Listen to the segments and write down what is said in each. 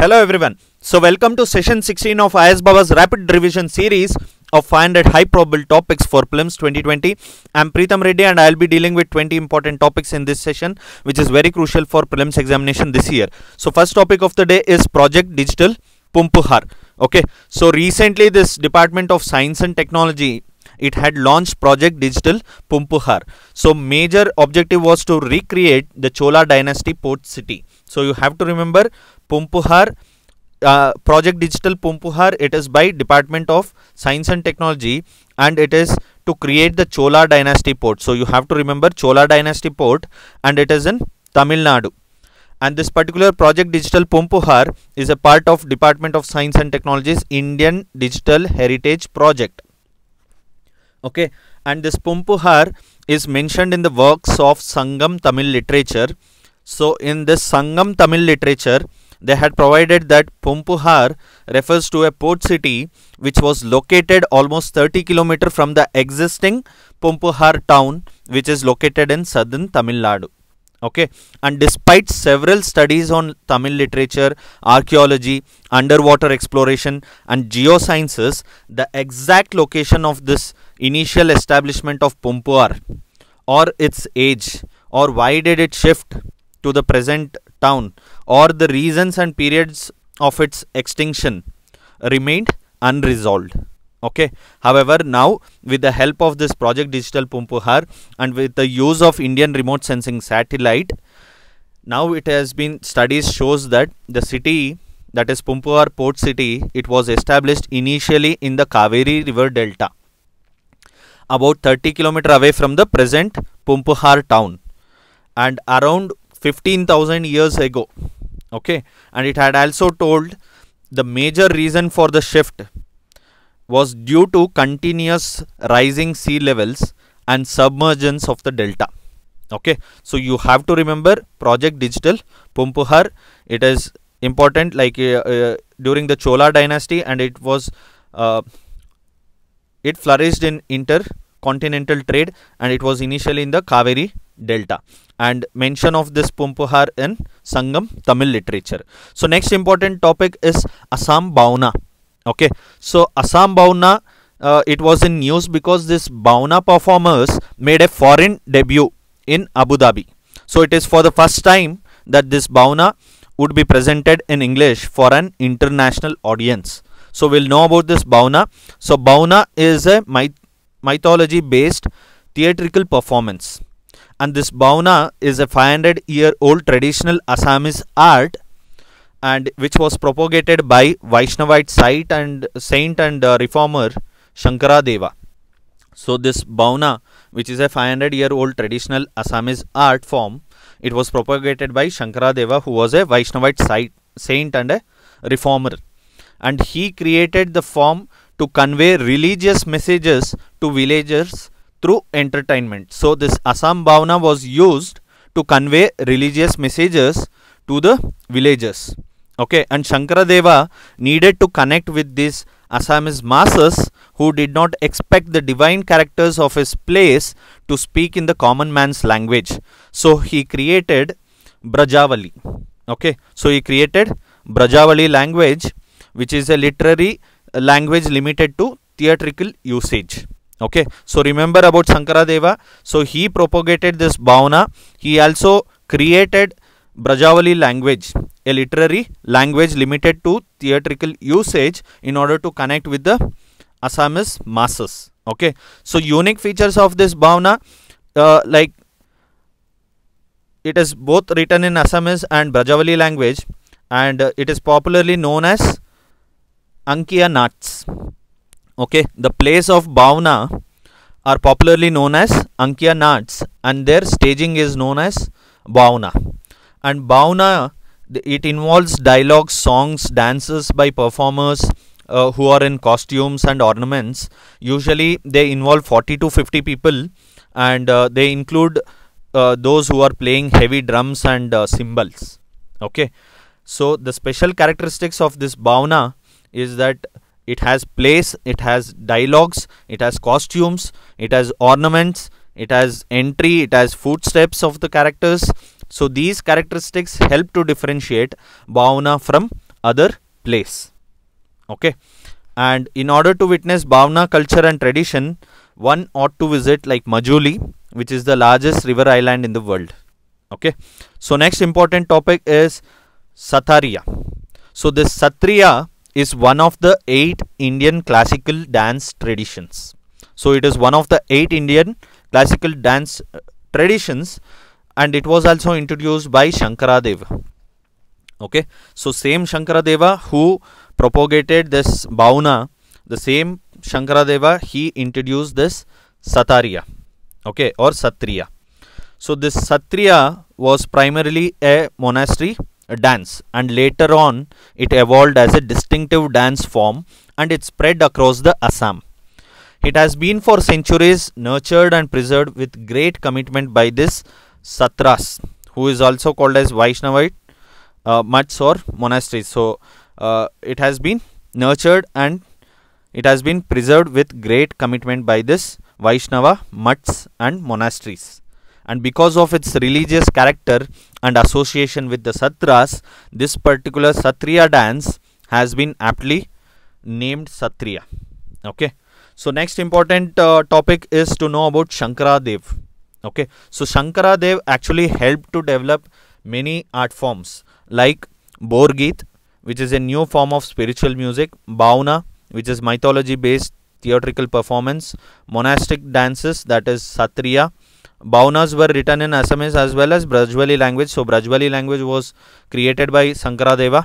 Hello everyone. So welcome to session 16 of IS Baba's rapid revision series of 500 high probable topics for prelims 2020. I'm Pritham Reddy and I'll be dealing with 20 important topics in this session which is very crucial for prelims examination this year. So first topic of the day is project digital Pumpuhar. Okay. So recently this Department of Science and Technology it had launched project digital Pumpuhar. So major objective was to recreate the Chola dynasty port city. So you have to remember Pumpuhar uh, project digital Pumpuhar it is by Department of Science and Technology and it is to create the Chola dynasty port so you have to remember Chola dynasty port and it is in Tamil Nadu and this particular project digital Pumpuhar is a part of Department of Science and Technology's Indian Digital Heritage Project okay and this Pumpuhar is mentioned in the works of Sangam Tamil literature so in this Sangam Tamil literature they had provided that Pumpuhar refers to a port city which was located almost 30 km from the existing Pumpuhar town which is located in southern Tamil Nadu. Okay, and despite several studies on Tamil literature, archaeology, underwater exploration, and geosciences, the exact location of this initial establishment of Pumpuar or its age or why did it shift to the present or the reasons and periods of its extinction remained unresolved okay however now with the help of this project digital pumpuhar and with the use of indian remote sensing satellite now it has been studies shows that the city that is pumpuhar port city it was established initially in the kaveri river delta about 30 km away from the present pumpuhar town and around 15,000 years ago. Okay, and it had also told the major reason for the shift was due to continuous rising sea levels and submergence of the delta. Okay, so you have to remember Project Digital Pumpuhar. It is important like uh, uh, during the Chola dynasty, and it was uh, it flourished in intercontinental trade, and it was initially in the Kaveri delta and mention of this Pumpuhar in Sangam Tamil literature. So next important topic is Assam Bauna. Okay, so Assam Bauna, uh, it was in news because this Bauna performers made a foreign debut in Abu Dhabi. So it is for the first time that this Bauna would be presented in English for an international audience. So we'll know about this Bauna. So Bauna is a myth mythology based theatrical performance and this Bhavna is a 500 year old traditional Assamese art and which was propagated by Vaishnavite saint and saint and uh, reformer Shankara Deva. So this Bhavna which is a 500 year old traditional Assamese art form it was propagated by Shankara Deva who was a Vaishnavite saint, saint and a reformer and he created the form to convey religious messages to villagers through entertainment. So this Assam Bhavana was used to convey religious messages to the villages. Okay, and Shankaradeva needed to connect with these Assamese masses who did not expect the divine characters of his place to speak in the common man's language. So he created Brajavali. Okay, so he created Brajavali language, which is a literary language limited to theatrical usage okay so remember about sankaradeva so he propagated this bhavana he also created brajavali language a literary language limited to theatrical usage in order to connect with the assamese masses okay so unique features of this bhavana uh, like it is both written in assamese and brajavali language and uh, it is popularly known as ankiya nats okay the plays of bhavna are popularly known as Ankiya nats and their staging is known as bhavna and bhavna it involves dialogues songs dances by performers uh, who are in costumes and ornaments usually they involve 40 to 50 people and uh, they include uh, those who are playing heavy drums and uh, cymbals okay so the special characteristics of this bhavna is that it has place it has dialogues it has costumes it has ornaments it has entry it has footsteps of the characters so these characteristics help to differentiate bhavana from other place okay and in order to witness bhavana culture and tradition one ought to visit like majuli which is the largest river island in the world okay so next important topic is sataria so this satria is one of the eight Indian classical dance traditions. So it is one of the eight Indian classical dance uh, traditions and it was also introduced by Shankaradeva. Okay, so same Shankaradeva who propagated this Bhavana, the same Shankaradeva he introduced this Satariya, okay, or Satriya. So this Satriya was primarily a monastery dance and later on it evolved as a distinctive dance form and it spread across the Assam. It has been for centuries nurtured and preserved with great commitment by this Satras who is also called as Vaishnavite uh, or monasteries. So uh, it has been nurtured and it has been preserved with great commitment by this Vaishnava Mats and monasteries and because of its religious character and association with the Satras, this particular Satriya dance has been aptly named Satriya. Okay. So next important uh, topic is to know about Shankara Dev. Okay. So Shankara Dev actually helped to develop many art forms like Borgit, which is a new form of spiritual music, Bhavna, which is mythology based theatrical performance, monastic dances, that is Satriya, Baunas were written in Assamese as well as Brajwali language. So Brajwali language was created by Sankaradeva.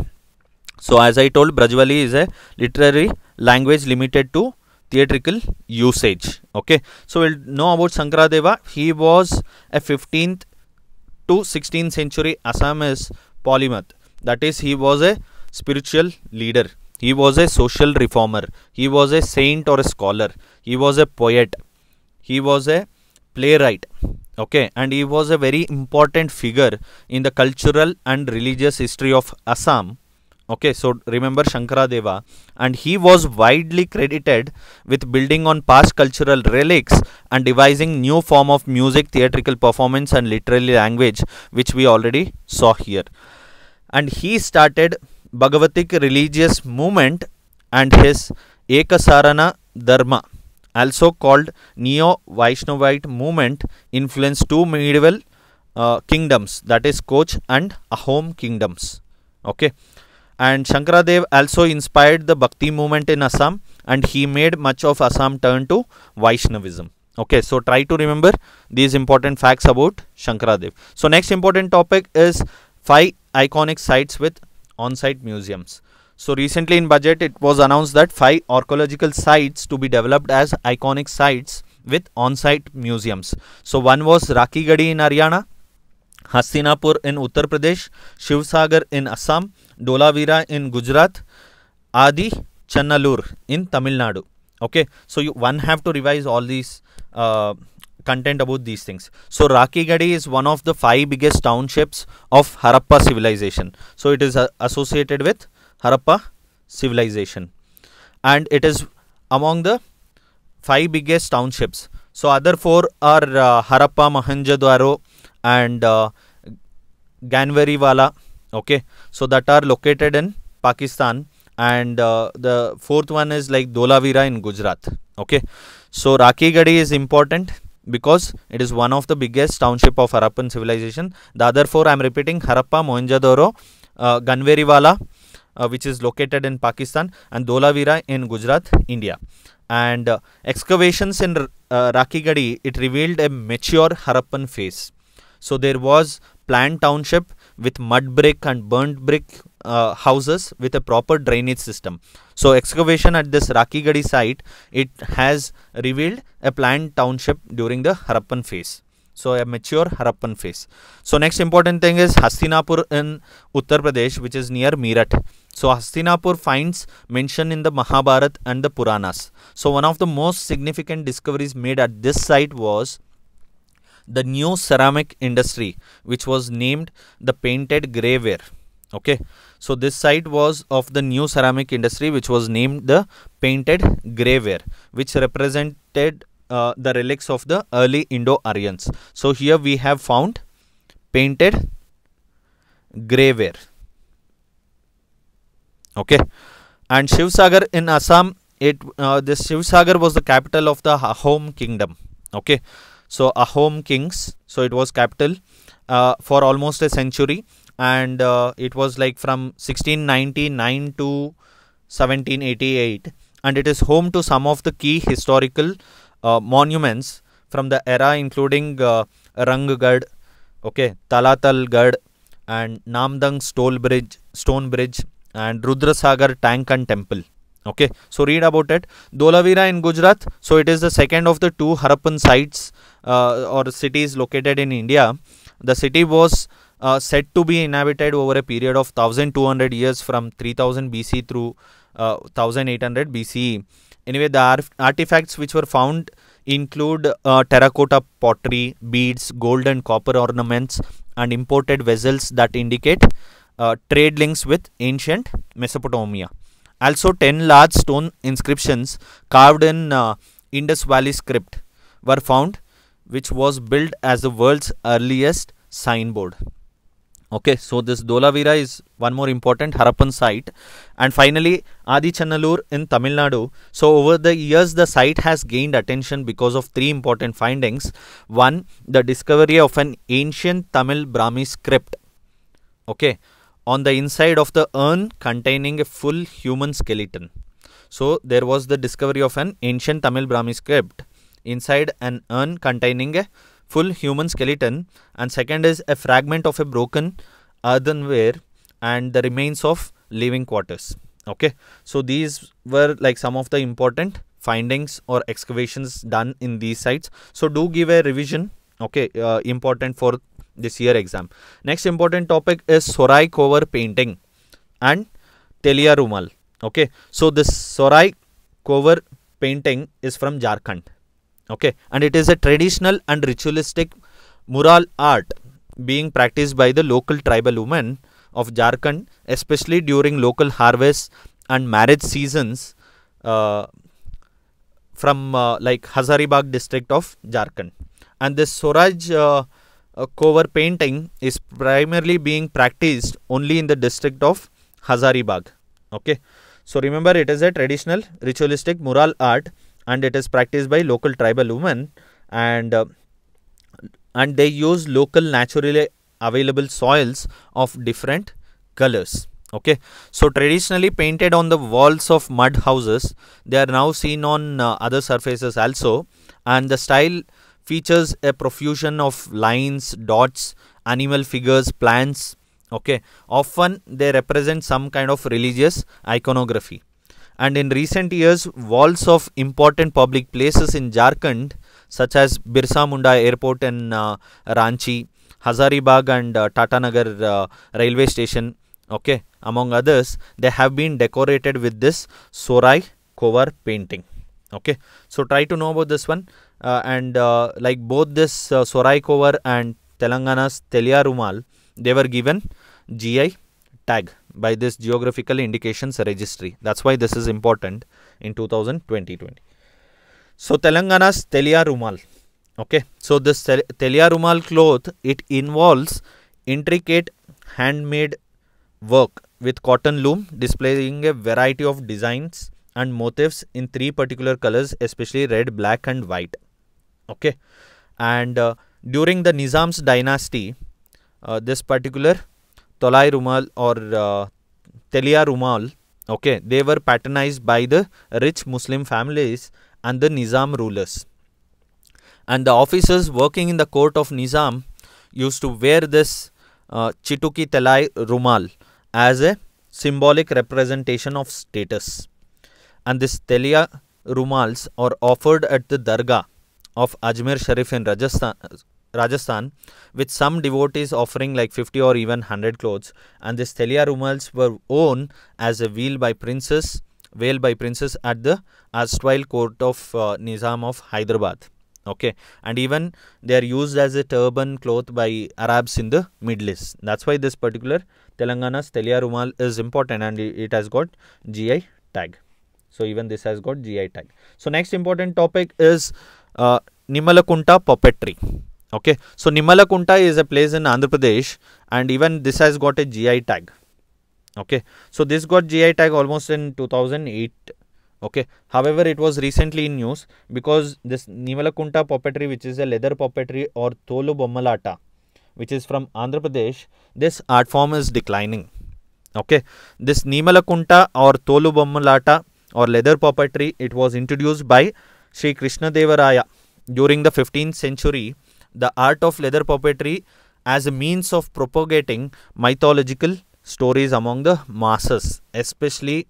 So as I told, Brajwali is a literary language limited to theatrical usage. Okay. So we'll know about Sankaradeva. He was a 15th to 16th century Assamese polymath. That is, he was a spiritual leader. He was a social reformer. He was a saint or a scholar. He was a poet. He was a playwright okay and he was a very important figure in the cultural and religious history of assam okay so remember Shankara Deva, and he was widely credited with building on past cultural relics and devising new form of music theatrical performance and literary language which we already saw here and he started bhagavatic religious movement and his ekasarana dharma also called Neo-Vaishnavite movement influenced two medieval uh, kingdoms that is Koch and Ahom kingdoms. Okay. And Shankaradev also inspired the Bhakti movement in Assam and he made much of Assam turn to Vaishnavism. Okay, so try to remember these important facts about Shankaradev. So next important topic is five iconic sites with on-site museums. So recently in budget it was announced that 5 archaeological sites to be developed as iconic sites with on-site museums. So one was Raki Gadi in Haryana, Hastinapur in Uttar Pradesh, Shivsagar in Assam, Dolavira in Gujarat, Adi Channalur in Tamil Nadu. Okay, so you one have to revise all these uh, content about these things. So Gadi is one of the five biggest townships of Harappa civilization. So it is uh, associated with Harappa civilization and it is among the five biggest townships. So other four are uh, Harappa, Mohenjo-daro and uh, Ganwariwala. Okay, so that are located in Pakistan and uh, the fourth one is like Dolavira in Gujarat. Okay, so Gadi is important because it is one of the biggest township of Harappan civilization. The other four I am repeating Harappa, Mohenjo-daro, uh, Ganwariwala uh, which is located in Pakistan and Dholavira in Gujarat, India. And uh, excavations in uh, Rakigadi, it revealed a mature Harappan phase. So there was planned township with mud brick and burnt brick uh, houses with a proper drainage system. So excavation at this Rakigadi site, it has revealed a planned township during the Harappan phase. So a mature Harappan phase. So next important thing is Hastinapur in Uttar Pradesh, which is near Meerut. So Hastinapur finds mentioned in the Mahabharata and the Puranas. So one of the most significant discoveries made at this site was the new ceramic industry which was named the painted grayware. okay so this site was of the new ceramic industry which was named the painted grayware, which represented uh, the relics of the early indo-aryans so here we have found painted grayware okay and Shivsagar in Assam it uh, this Shivsagar was the capital of the Ahom kingdom okay so Ahom kings so it was capital uh, for almost a century and uh, it was like from 1699 to 1788 and it is home to some of the key historical uh, monuments from the era including uh, Ranggarh, okay, Talatal and Namdang Stone Bridge, Stone Bridge and Rudrasagar tank and temple. Okay, so read about it. Dolavira in Gujarat, so it is the second of the two Harappan sites uh, or cities located in India. The city was uh, said to be inhabited over a period of 1200 years from 3000 BC through uh, 1800 BCE. Anyway, the artifacts which were found include uh, terracotta pottery, beads, gold and copper ornaments, and imported vessels that indicate uh, trade links with ancient Mesopotamia. Also, 10 large stone inscriptions carved in uh, Indus Valley script were found, which was built as the world's earliest signboard. Okay, so this Dolavira is one more important Harappan site. And finally, Adi Channalur in Tamil Nadu. So over the years, the site has gained attention because of three important findings. One, the discovery of an ancient Tamil Brahmi script. Okay, on the inside of the urn containing a full human skeleton. So there was the discovery of an ancient Tamil Brahmi script inside an urn containing a full human skeleton and second is a fragment of a broken earthenware and the remains of living quarters. Okay, so these were like some of the important findings or excavations done in these sites. So do give a revision okay uh, important for this year exam. Next important topic is Sorai cover painting and Telia Rumal. Okay, so this Sorai cover painting is from Jharkhand. Okay, and it is a traditional and ritualistic mural art being practiced by the local tribal women of Jharkhand, especially during local harvests and marriage seasons uh, from uh, like Hazaribagh district of Jharkhand. And this Swaraj uh, a cover painting is primarily being practiced only in the district of Hazaribagh. Okay. So remember it is a traditional ritualistic mural art and it is practiced by local tribal women and uh, and they use local naturally available soils of different colors okay so traditionally painted on the walls of mud houses they are now seen on uh, other surfaces also and the style features a profusion of lines, dots, animal figures, plants. Okay, often they represent some kind of religious iconography. And in recent years, walls of important public places in Jharkhand, such as Birsa Munda Airport and uh, Ranchi, Hazaribagh and uh, Tatanagar uh, railway station, okay, among others, they have been decorated with this Sorai cover painting. Okay, so try to know about this one. Uh, and uh, like both this uh, Soraikovar and Telangana's Telia Rumal, they were given GI tag by this Geographical Indications Registry. That's why this is important in 2020. So Telangana's Telia Rumal, Okay, so this Telia Rumal cloth it involves intricate handmade work with cotton loom displaying a variety of designs and motifs in three particular colors, especially red, black, and white okay and uh, during the nizam's dynasty uh, this particular tolai rumal or uh, telia rumal okay they were patronized by the rich muslim families and the nizam rulers and the officers working in the court of nizam used to wear this uh, chituki telai rumal as a symbolic representation of status and this telia rumals are offered at the dargah of Ajmer Sharif in Rajasthan, Rajasthan, with some devotees offering like 50 or even 100 clothes, and this Thelia rumals were worn as a veil by princess, veil by princess at the erstwhile court of uh, Nizam of Hyderabad. Okay, and even they are used as a turban cloth by Arabs in the Middle East. That's why this particular Telangana's Telia rumal is important and it has got GI tag. So even this has got GI tag. So next important topic is uh, Nimalakunta puppetry. Okay, so Nimalakunta is a place in Andhra Pradesh, and even this has got a GI tag. Okay, so this got GI tag almost in 2008. Okay, however, it was recently in news because this Nimalakunta puppetry, which is a leather puppetry or Tholu Bommalata, which is from Andhra Pradesh, this art form is declining. Okay, this Nimalakunta or Tholu Bommalata or leather puppetry, it was introduced by Sri Krishnadevaraya. During the 15th century, the art of leather puppetry as a means of propagating mythological stories among the masses, especially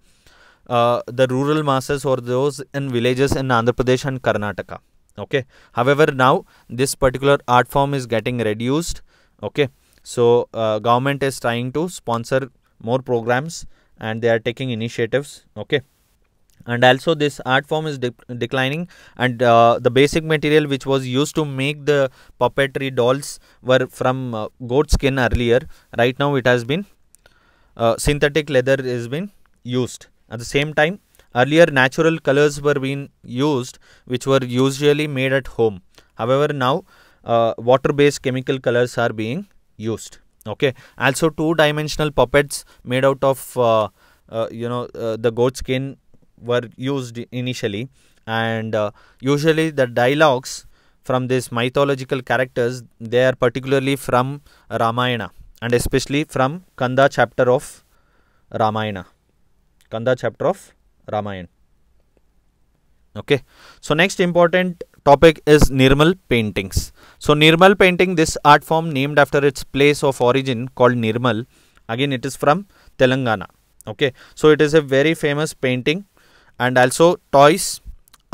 uh, the rural masses or those in villages in Andhra Pradesh and Karnataka. Okay. However, now this particular art form is getting reduced. Okay. So, uh, government is trying to sponsor more programs and they are taking initiatives. Okay and also this art form is de declining and uh, the basic material which was used to make the puppetry dolls were from uh, goat skin earlier right now it has been uh, synthetic leather is being used at the same time earlier natural colors were being used which were usually made at home however now uh, water based chemical colors are being used okay also two dimensional puppets made out of uh, uh, you know the goat skin were used initially and uh, usually the dialogues from these mythological characters they are particularly from Ramayana and especially from Kanda chapter of Ramayana Kanda chapter of Ramayana okay so next important topic is Nirmal paintings. So Nirmal painting, this art form named after its place of origin called Nirmal. Again, it is from Telangana. Okay, so it is a very famous painting and also toys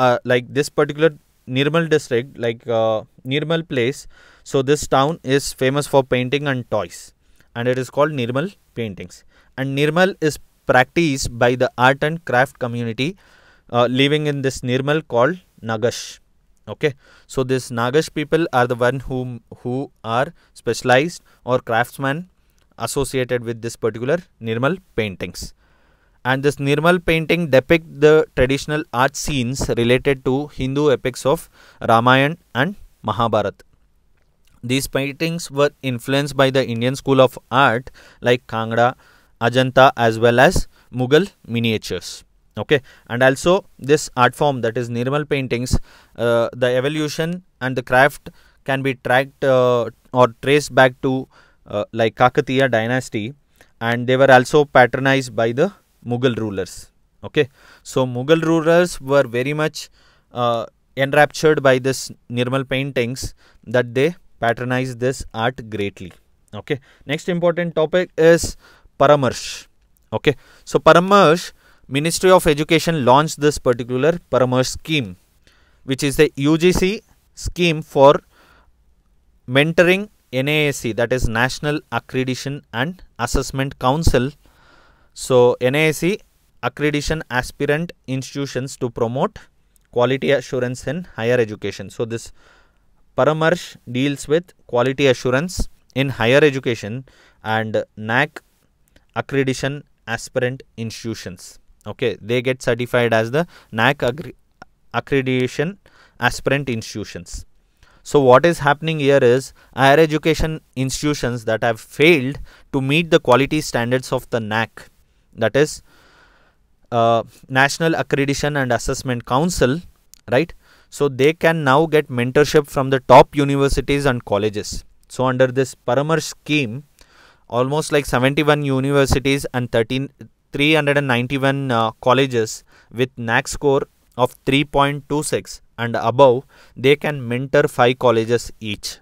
uh, like this particular Nirmal district like uh, Nirmal place so this town is famous for painting and toys and it is called Nirmal paintings and Nirmal is practiced by the art and craft community uh, living in this Nirmal called Nagash okay so this Nagash people are the one who who are specialized or craftsmen associated with this particular Nirmal paintings and this Nirmal painting depict the traditional art scenes related to Hindu epics of Ramayana and Mahabharata. These paintings were influenced by the Indian school of art like Kangra, Ajanta as well as Mughal miniatures. Okay, and also this art form that is Nirmal paintings, uh, the evolution and the craft can be tracked uh, or traced back to uh, like Kakatiya dynasty and they were also patronized by the Mughal rulers. Okay, so Mughal rulers were very much uh, enraptured by this Nirmal paintings that they patronized this art greatly. Okay, next important topic is Paramarsh. Okay, so Paramarsh, Ministry of Education launched this particular Paramarsh scheme, which is the UGC scheme for mentoring NAAC that is National Accreditation and Assessment Council so, NAC accreditation aspirant institutions to promote quality assurance in higher education. So, this Paramarsh deals with quality assurance in higher education and NAC accreditation aspirant institutions. Okay, they get certified as the NAC accreditation aspirant institutions. So, what is happening here is higher education institutions that have failed to meet the quality standards of the NAC that is uh, National Accreditation and Assessment Council, right? So they can now get mentorship from the top universities and colleges. So under this Paramar scheme, almost like 71 universities and 13 391 uh, colleges with NAC score of 3.26 and above, they can mentor 5 colleges each.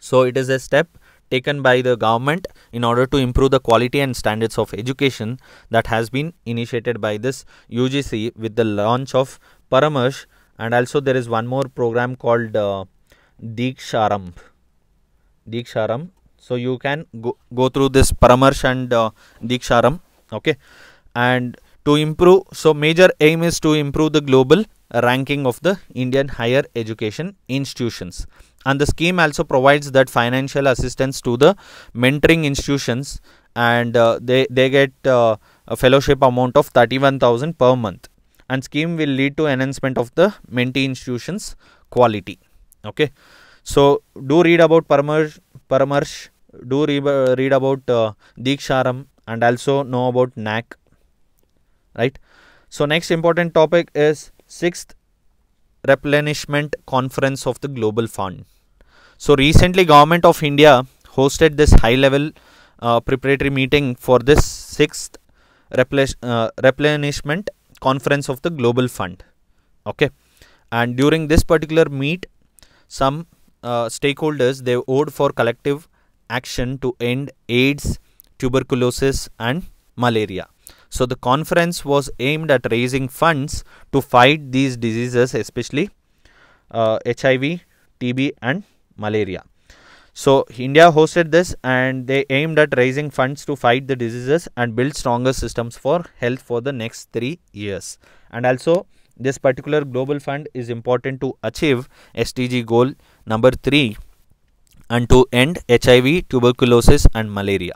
So it is a step taken by the government in order to improve the quality and standards of education that has been initiated by this UGC with the launch of Paramash and also there is one more program called uh, Deeksharam. Deeksharam. So you can go, go through this Paramash and uh, Deeksharam. Okay. And to improve, so major aim is to improve the global ranking of the Indian higher education institutions. And the scheme also provides that financial assistance to the mentoring institutions and uh, they, they get uh, a fellowship amount of 31,000 per month. And scheme will lead to enhancement of the mentee institutions quality. Okay. So, do read about Paramarsh, Paramarsh do re uh, read about uh, Diksharam and also know about NAC. Right. So, next important topic is Sixth, replenishment conference of the global fund. So recently government of India hosted this high level uh, preparatory meeting for this sixth uh, replenishment conference of the global fund. Okay. And during this particular meet, some uh, stakeholders they owed for collective action to end AIDS, tuberculosis and malaria. So the conference was aimed at raising funds to fight these diseases, especially uh, HIV, TB, and malaria. So India hosted this and they aimed at raising funds to fight the diseases and build stronger systems for health for the next three years. And also this particular global fund is important to achieve SDG goal number three and to end HIV, tuberculosis and malaria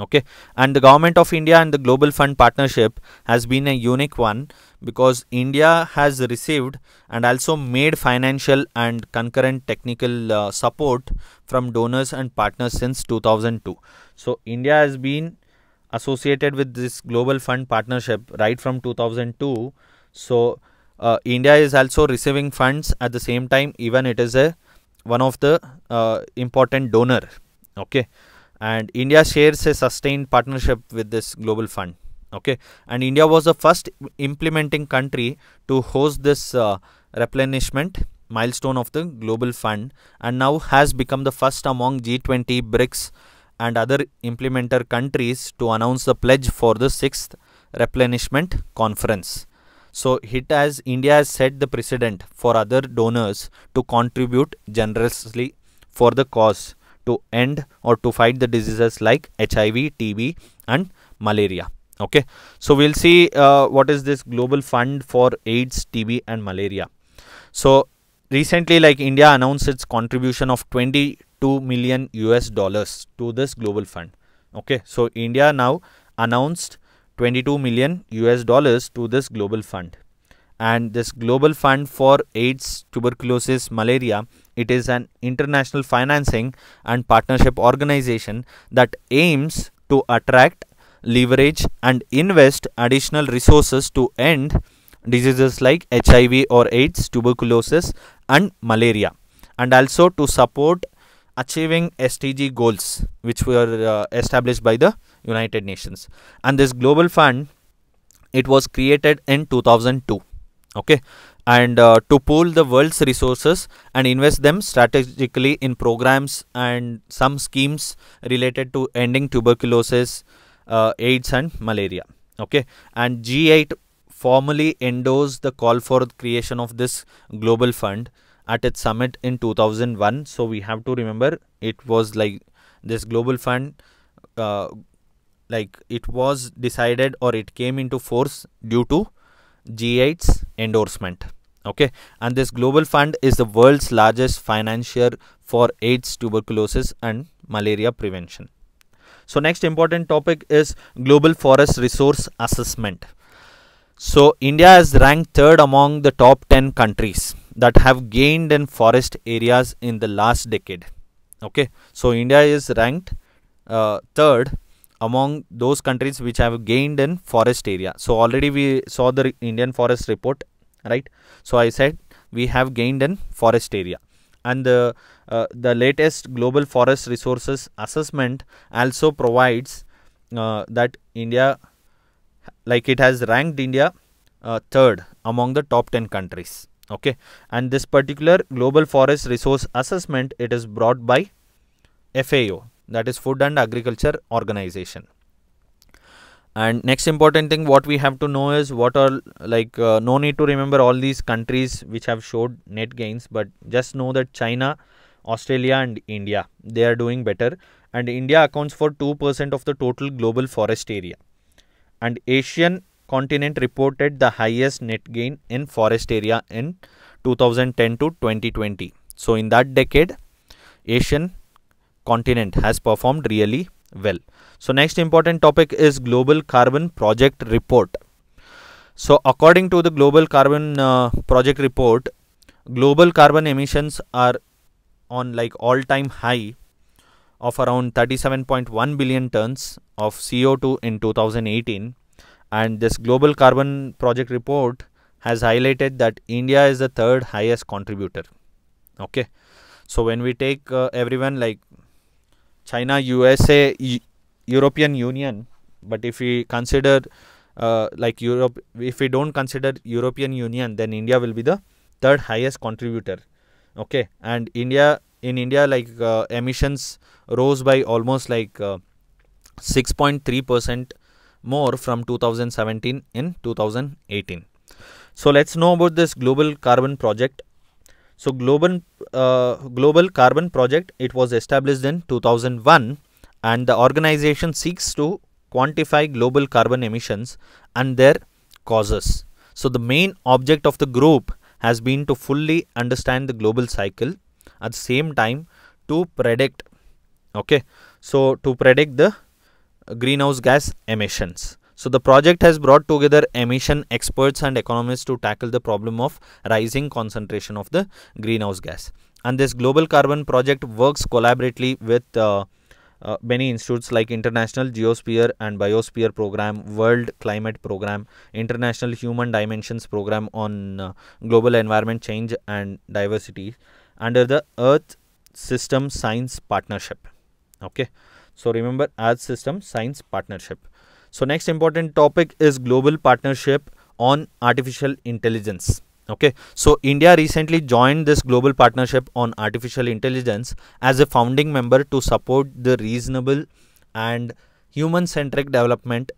okay and the government of india and the global fund partnership has been a unique one because india has received and also made financial and concurrent technical uh, support from donors and partners since 2002 so india has been associated with this global fund partnership right from 2002 so uh, india is also receiving funds at the same time even it is a one of the uh, important donor okay and India shares a sustained partnership with this global fund. Okay, and India was the first implementing country to host this uh, replenishment milestone of the global fund and now has become the first among G20 BRICS and other implementer countries to announce the pledge for the sixth replenishment conference. So it has India has set the precedent for other donors to contribute generously for the cause to end or to fight the diseases like HIV, TB and malaria. Okay, so we'll see uh, what is this global fund for AIDS, TB and malaria. So recently like India announced its contribution of 22 million US dollars to this global fund. Okay, so India now announced 22 million US dollars to this global fund and this global fund for AIDS, tuberculosis, malaria it is an international financing and partnership organization that aims to attract, leverage, and invest additional resources to end diseases like HIV or AIDS, tuberculosis, and malaria, and also to support achieving SDG goals which were uh, established by the United Nations. And this global fund it was created in 2002. Okay, and uh, to pool the world's resources and invest them strategically in programs and some schemes related to ending tuberculosis, uh, AIDS, and malaria. Okay, and G8 formally endorsed the call for the creation of this global fund at its summit in 2001. So we have to remember it was like this global fund. Uh, like it was decided or it came into force due to G8's endorsement. Okay, and this global fund is the world's largest financier for AIDS, tuberculosis, and malaria prevention. So, next important topic is global forest resource assessment. So, India is ranked third among the top 10 countries that have gained in forest areas in the last decade. Okay, so India is ranked uh, third among those countries which have gained in forest area. So already we saw the Indian forest report, right? So I said we have gained in forest area. And the, uh, the latest global forest resources assessment also provides uh, that India, like it has ranked India uh, third among the top 10 countries. Okay. And this particular global forest resource assessment, it is brought by FAO, that is food and agriculture organization and next important thing what we have to know is what are like uh, no need to remember all these countries which have showed net gains but just know that china australia and india they are doing better and india accounts for 2% of the total global forest area and asian continent reported the highest net gain in forest area in 2010 to 2020 so in that decade asian continent has performed really well. So next important topic is Global Carbon Project Report. So according to the Global Carbon uh, Project Report, global carbon emissions are on like all-time high of around 37.1 billion tons of CO2 in 2018 and this Global Carbon Project Report has highlighted that India is the third highest contributor. Okay. So when we take uh, everyone like China, USA, European Union. But if we consider uh, like Europe, if we don't consider European Union, then India will be the third highest contributor. Okay, and India in India, like uh, emissions rose by almost like 6.3 uh, percent more from 2017 in 2018. So let's know about this global carbon project so global uh, global carbon project it was established in 2001 and the organization seeks to quantify global carbon emissions and their causes. So the main object of the group has been to fully understand the global cycle at the same time to predict okay so to predict the greenhouse gas emissions so the project has brought together emission experts and economists to tackle the problem of rising concentration of the greenhouse gas. And this global carbon project works collaboratively with uh, uh, many institutes like International Geosphere and Biosphere Program, World Climate Program, International Human Dimensions Program on uh, Global Environment Change and Diversity under the Earth System Science Partnership. Okay, so remember Earth System Science Partnership. So next important topic is global partnership on artificial intelligence. Okay, so India recently joined this global partnership on artificial intelligence as a founding member to support the reasonable and human centric development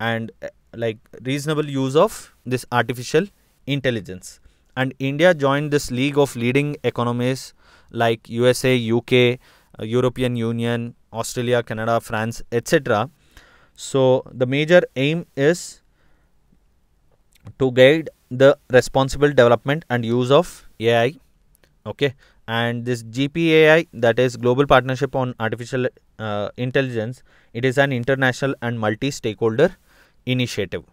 and eh, like reasonable use of this artificial intelligence. And India joined this league of leading economies like USA, UK, uh, European Union, Australia, Canada, France, etc so, the major aim is to guide the responsible development and use of AI. Okay, and this GPAI that is Global Partnership on Artificial uh, Intelligence, it is an international and multi-stakeholder initiative.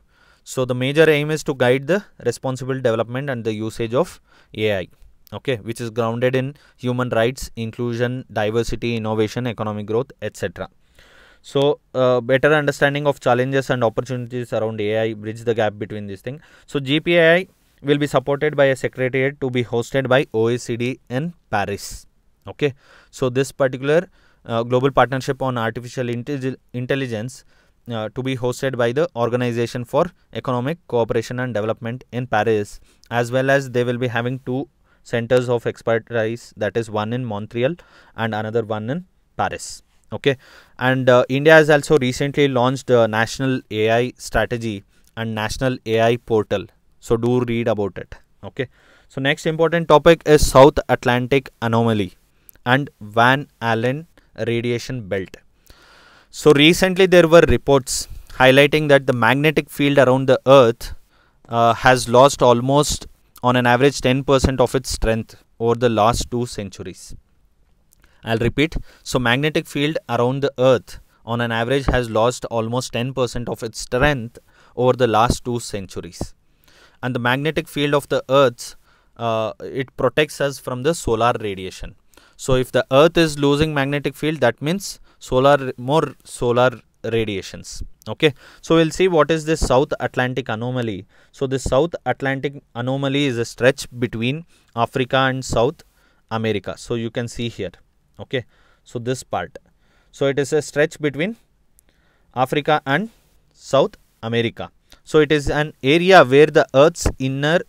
So, the major aim is to guide the responsible development and the usage of AI, okay, which is grounded in human rights, inclusion, diversity, innovation, economic growth, etc. So uh, better understanding of challenges and opportunities around AI bridge the gap between these things. So GPAI will be supported by a secretariat to be hosted by OECD in Paris. Okay. So this particular uh, global partnership on artificial intelligence uh, to be hosted by the Organization for Economic Cooperation and Development in Paris, as well as they will be having two centers of expertise that is one in Montreal and another one in Paris okay and uh, india has also recently launched uh, a national ai strategy and national ai portal so do read about it okay so next important topic is south atlantic anomaly and van allen radiation belt so recently there were reports highlighting that the magnetic field around the earth uh, has lost almost on an average 10% of its strength over the last two centuries I'll repeat. So magnetic field around the earth on an average has lost almost 10% of its strength over the last two centuries. And the magnetic field of the Earth uh, it protects us from the solar radiation. So if the earth is losing magnetic field that means solar more solar radiations okay so we'll see what is this south atlantic anomaly so this south atlantic anomaly is a stretch between africa and south america so you can see here okay so this part so it is a stretch between africa and south america so it is an area where the earth's inner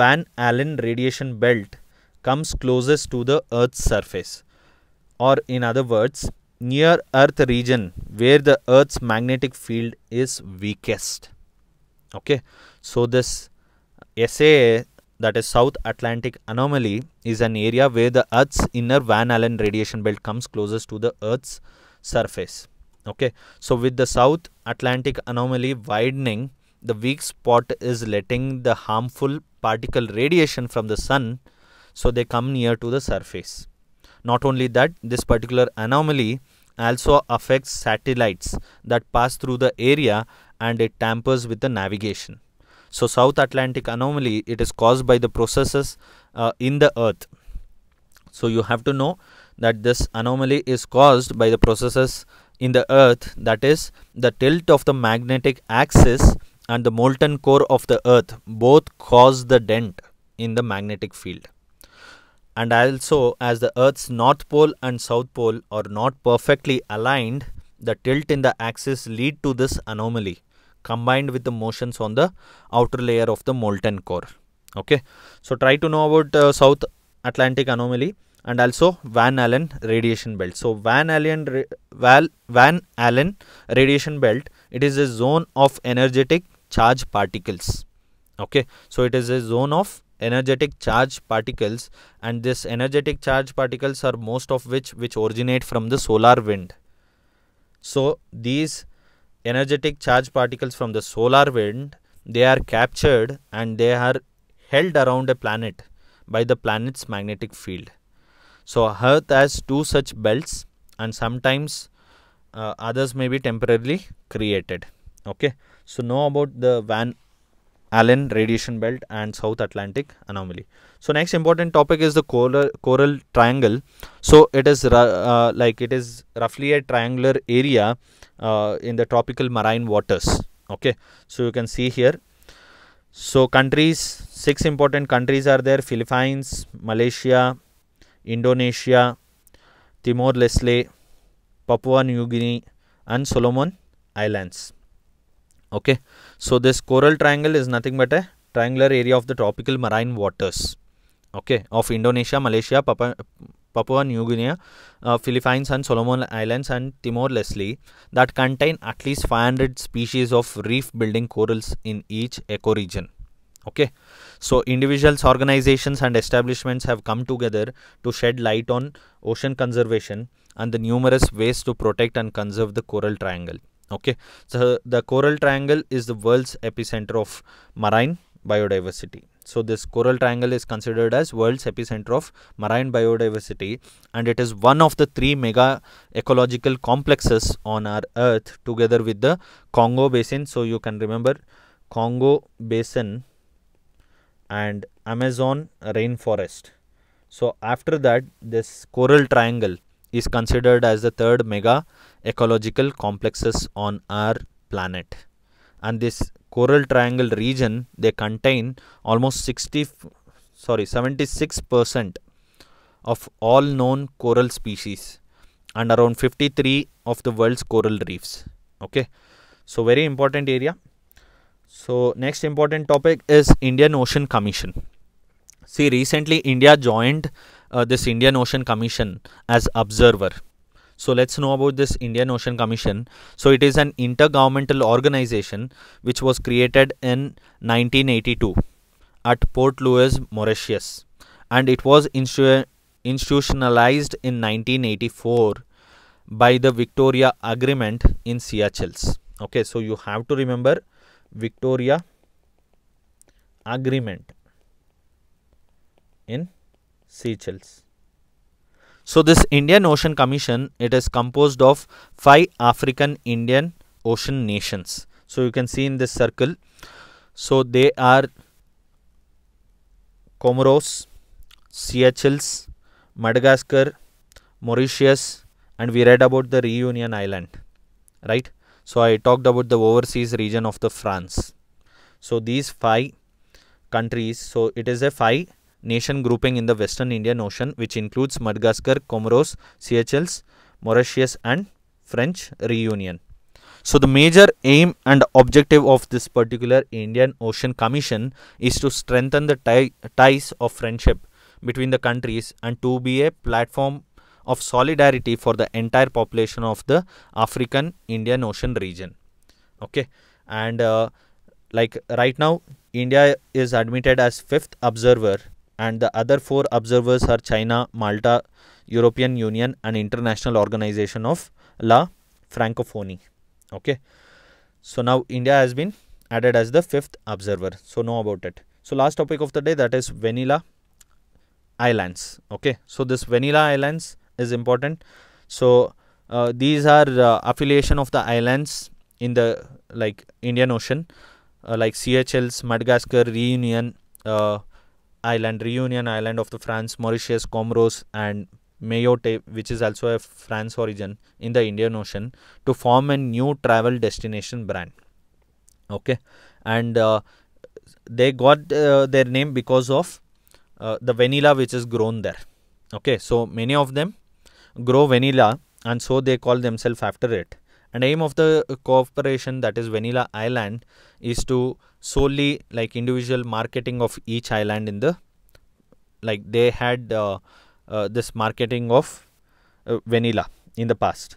van allen radiation belt comes closest to the earth's surface or in other words near earth region where the earth's magnetic field is weakest okay so this essay that is South Atlantic Anomaly, is an area where the Earth's inner Van Allen radiation belt comes closest to the Earth's surface. Okay, so with the South Atlantic Anomaly widening, the weak spot is letting the harmful particle radiation from the sun so they come near to the surface. Not only that, this particular anomaly also affects satellites that pass through the area and it tampers with the navigation. So South Atlantic anomaly, it is caused by the processes uh, in the earth. So you have to know that this anomaly is caused by the processes in the earth that is the tilt of the magnetic axis and the molten core of the earth both cause the dent in the magnetic field and also as the earth's north pole and south pole are not perfectly aligned the tilt in the axis lead to this anomaly combined with the motions on the outer layer of the molten core okay so try to know about uh, south atlantic anomaly and also van allen radiation belt so van allen van allen radiation belt it is a zone of energetic charge particles okay so it is a zone of energetic charge particles and this energetic charge particles are most of which which originate from the solar wind so these energetic charge particles from the solar wind they are captured and they are held around a planet by the planet's magnetic field so earth has two such belts and sometimes uh, others may be temporarily created okay so know about the van Allen radiation belt and South Atlantic anomaly. So next important topic is the coral, coral triangle. So it is uh, like it is roughly a triangular area uh, in the tropical marine waters. Okay, so you can see here. So countries, six important countries are there: Philippines, Malaysia, Indonesia, Timor Leste, Papua New Guinea, and Solomon Islands okay so this coral triangle is nothing but a triangular area of the tropical marine waters okay of indonesia malaysia papua, papua new guinea uh, philippines and solomon islands and timor leste that contain at least 500 species of reef building corals in each ecoregion okay so individuals organizations and establishments have come together to shed light on ocean conservation and the numerous ways to protect and conserve the coral triangle okay so the coral triangle is the world's epicenter of marine biodiversity so this coral triangle is considered as world's epicenter of marine biodiversity and it is one of the three mega ecological complexes on our earth together with the congo basin so you can remember congo basin and amazon rainforest so after that this coral triangle is considered as the third mega ecological complexes on our planet and this coral triangle region they contain almost 60 sorry 76% of all known coral species and around 53 of the world's coral reefs okay so very important area so next important topic is Indian Ocean Commission see recently India joined uh, this Indian Ocean Commission as observer so let's know about this Indian Ocean Commission. So it is an intergovernmental organization which was created in 1982 at Port Louis, Mauritius, and it was institutionalized in 1984 by the Victoria Agreement in Seychelles. Okay, so you have to remember Victoria Agreement in Seychelles. So this Indian Ocean Commission, it is composed of five African Indian Ocean nations. So you can see in this circle. So they are Comoros, Seychelles, Madagascar, Mauritius and we read about the Reunion Island, right? So I talked about the overseas region of the France. So these five countries, so it is a five nation grouping in the Western Indian Ocean, which includes Madagascar, Comoros, Seychelles, Mauritius, and French Reunion. So, the major aim and objective of this particular Indian Ocean Commission is to strengthen the ties of friendship between the countries and to be a platform of solidarity for the entire population of the African Indian Ocean region. Okay, and uh, like right now, India is admitted as fifth observer and the other four observers are China, Malta, European Union and International Organization of La Francophonie. Okay. So now India has been added as the fifth observer. So know about it. So last topic of the day that is Vanilla Islands. Okay. So this Vanilla Islands is important. So uh, these are uh, affiliation of the islands in the like Indian Ocean uh, like CHL's Madagascar, Reunion, uh, island, Reunion Island of the France, Mauritius, Comoros, and Mayotte, which is also a France origin in the Indian Ocean, to form a new travel destination brand. Okay, and uh, they got uh, their name because of uh, the vanilla which is grown there. Okay, so many of them grow vanilla, and so they call themselves after it and aim of the uh, cooperation that is vanilla island is to solely like individual marketing of each island in the like they had uh, uh, this marketing of uh, vanilla in the past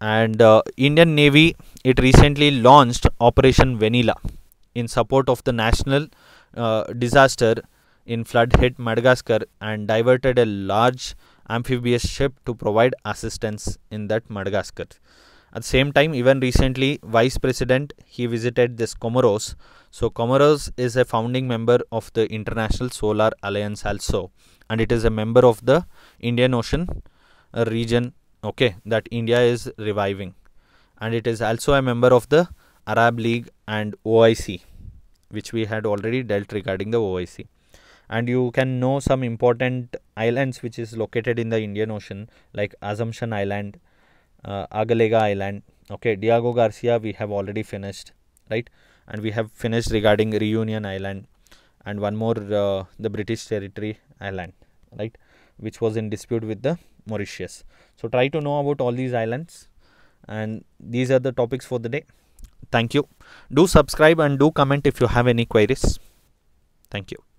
and uh, indian navy it recently launched operation vanilla in support of the national uh, disaster in flood hit madagascar and diverted a large amphibious ship to provide assistance in that madagascar at the same time, even recently, Vice President, he visited this Comoros. So Comoros is a founding member of the International Solar Alliance also. And it is a member of the Indian Ocean uh, region, okay, that India is reviving. And it is also a member of the Arab League and OIC, which we had already dealt regarding the OIC and you can know some important islands which is located in the Indian Ocean like Assumption Island uh, Agalega Island. Okay, Diego Garcia we have already finished, right? And we have finished regarding Reunion Island and one more uh, the British Territory Island, right? Which was in dispute with the Mauritius. So try to know about all these islands and these are the topics for the day. Thank you. Do subscribe and do comment if you have any queries. Thank you.